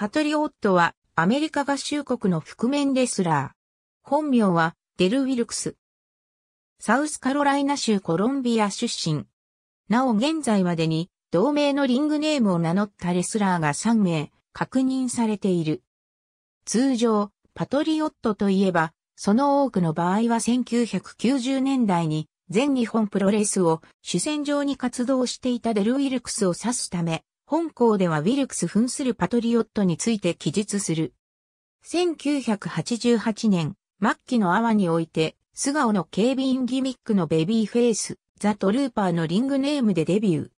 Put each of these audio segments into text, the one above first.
パトリオットはアメリカ合衆国の覆面レスラー。本名はデル・ウィルクス。サウスカロライナ州コロンビア出身。なお現在までに同名のリングネームを名乗ったレスラーが3名確認されている。通常、パトリオットといえば、その多くの場合は1990年代に全日本プロレスを主戦場に活動していたデル・ウィルクスを指すため、本校ではウィルクス扮するパトリオットについて記述する。1988年、末期のアワにおいて、素顔の警備員ギミックのベビーフェイス、ザ・トルーパーのリングネームでデビュー。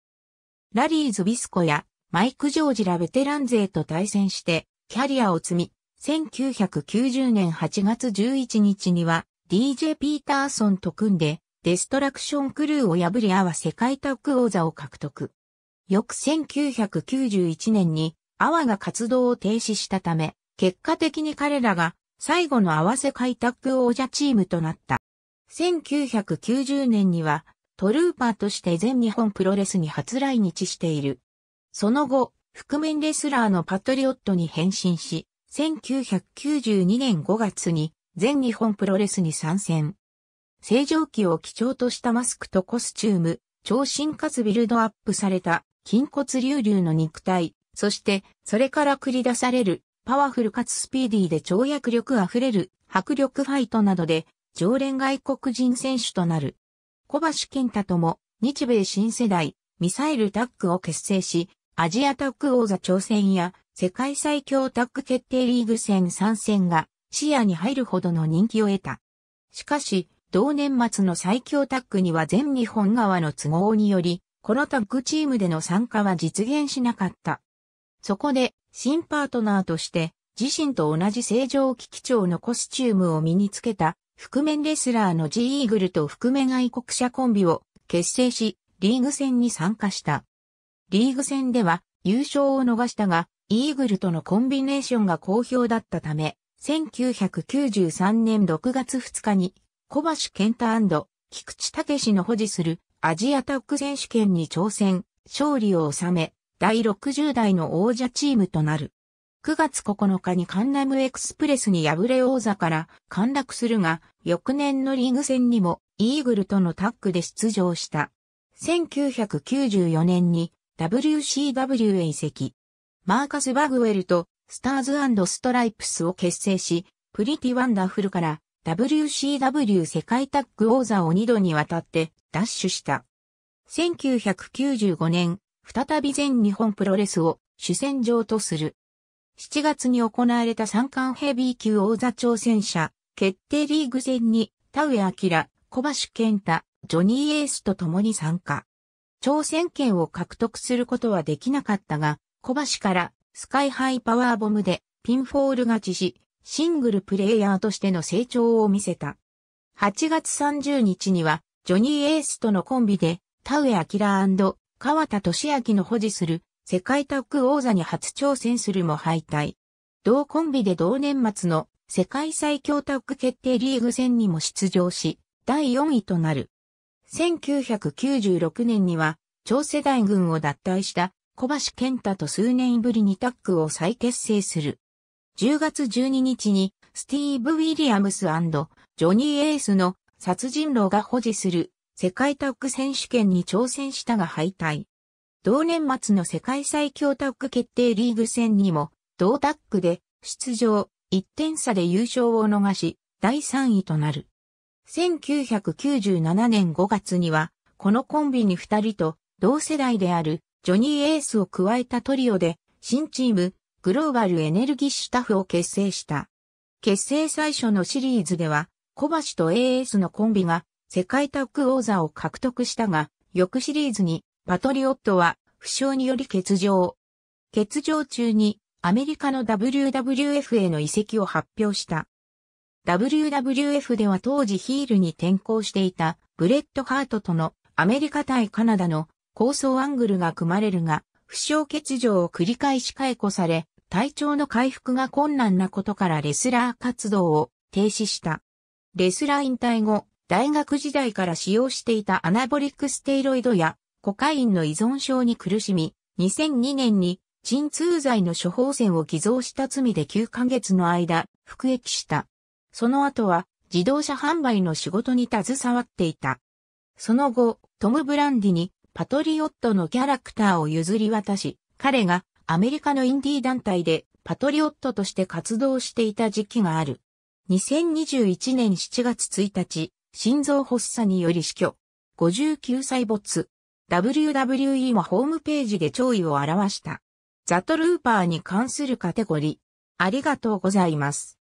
ラリーズ・ビスコやマイク・ジョージらベテラン勢と対戦して、キャリアを積み、1990年8月11日には DJ ピーターソンと組んでデストラクションクルーを破りアは世界タッグ王座を獲得。翌1991年に、阿波が活動を停止したため、結果的に彼らが最後の合わせ開拓王者チームとなった。1990年には、トルーパーとして全日本プロレスに初来日している。その後、覆面レスラーのパトリオットに変身し、1992年5月に全日本プロレスに参戦。正常期を基調としたマスクとコスチューム、超進化ビルドアップされた筋骨隆々の肉体、そしてそれから繰り出されるパワフルかつスピーディーで跳躍力あふれる迫力ファイトなどで常連外国人選手となる。小橋健太とも日米新世代ミサイルタッグを結成し、アジアタッグ王座挑戦や世界最強タッグ決定リーグ戦参戦が視野に入るほどの人気を得た。しかし、同年末の最強タッグには全日本側の都合により、このタッグチームでの参加は実現しなかった。そこで、新パートナーとして、自身と同じ正常機器長のコスチュームを身につけた、覆面レスラーの G イーグルと覆面愛国者コンビを結成し、リーグ戦に参加した。リーグ戦では優勝を逃したが、イーグルとのコンビネーションが好評だったため、1993年6月2日に、小橋健太菊池武の保持するアジアタック選手権に挑戦、勝利を収め、第60代の王者チームとなる。9月9日にカンナムエクスプレスに敗れ王座から陥落するが、翌年のリーグ戦にもイーグルとのタッグで出場した。1994年に WCW へ移籍。マーカス・バグウェルとスターズストライプスを結成し、プリティ・ワンダフルから WCW 世界タッグ王座を2度にわたって奪取した。1995年、再び全日本プロレスを主戦場とする。7月に行われた三冠ヘビー級王座挑戦者決定リーグ戦に田上明、小橋健太、ジョニー・エースと共に参加。挑戦権を獲得することはできなかったが、小橋からスカイハイパワーボムでピンフォール勝ちし、シングルプレイヤーとしての成長を見せた。8月30日には、ジョニー・エースとのコンビで、田上明川田俊明の保持する世界タッグ王座に初挑戦するも敗退。同コンビで同年末の世界最強タッグ決定リーグ戦にも出場し、第4位となる。1996年には、超世代軍を脱退した小橋健太と数年ぶりにタッグを再結成する。10月12日にスティーブ・ウィリアムスジョニー・エースの殺人狼が保持する世界タッグ選手権に挑戦したが敗退。同年末の世界最強タッグ決定リーグ戦にも同タッグで出場1点差で優勝を逃し第3位となる。1997年5月にはこのコンビに2人と同世代であるジョニー・エースを加えたトリオで新チームグローバルエネルギッシュタフを結成した。結成最初のシリーズでは、小橋と AS のコンビが世界タッグ王座を獲得したが、翌シリーズにパトリオットは負傷により欠場。欠場中にアメリカの WWF への移籍を発表した。WWF では当時ヒールに転向していたブレッドハートとのアメリカ対カナダの構想アングルが組まれるが、負傷欠場を繰り返し解雇され、体調の回復が困難なことからレスラー活動を停止した。レスラー引退後、大学時代から使用していたアナボリックステイロイドやコカインの依存症に苦しみ、2002年に鎮痛剤の処方箋を偽造した罪で9ヶ月の間、服役した。その後は自動車販売の仕事に携わっていた。その後、トム・ブランディにパトリオットのキャラクターを譲り渡し、彼がアメリカのインディー団体でパトリオットとして活動していた時期がある。2021年7月1日、心臓発作により死去。59歳没。WWE もホームページで弔意を表した。ザトルーパーに関するカテゴリー。ありがとうございます。